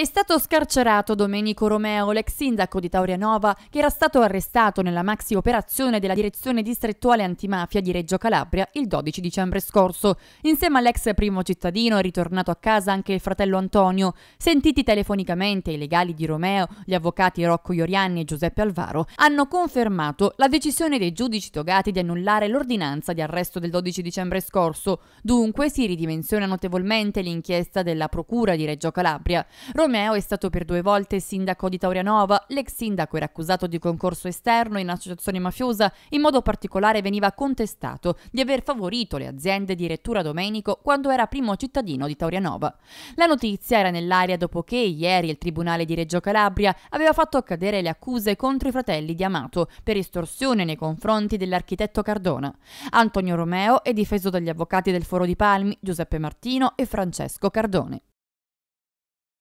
È stato scarcerato Domenico Romeo, l'ex sindaco di Taurianova, che era stato arrestato nella maxi operazione della direzione distrettuale antimafia di Reggio Calabria il 12 dicembre scorso. Insieme all'ex primo cittadino è ritornato a casa anche il fratello Antonio. Sentiti telefonicamente i legali di Romeo, gli avvocati Rocco Iorianni e Giuseppe Alvaro, hanno confermato la decisione dei giudici togati di annullare l'ordinanza di arresto del 12 dicembre scorso. Dunque si ridimensiona notevolmente l'inchiesta della Procura di Reggio Calabria. Romeo Romeo è stato per due volte sindaco di Taurianova, l'ex sindaco era accusato di concorso esterno in associazione mafiosa, in modo particolare veniva contestato di aver favorito le aziende di Rettura Domenico quando era primo cittadino di Taurianova. La notizia era nell'aria dopo che ieri il Tribunale di Reggio Calabria aveva fatto accadere le accuse contro i fratelli di Amato per estorsione nei confronti dell'architetto Cardona. Antonio Romeo è difeso dagli avvocati del Foro di Palmi, Giuseppe Martino e Francesco Cardone.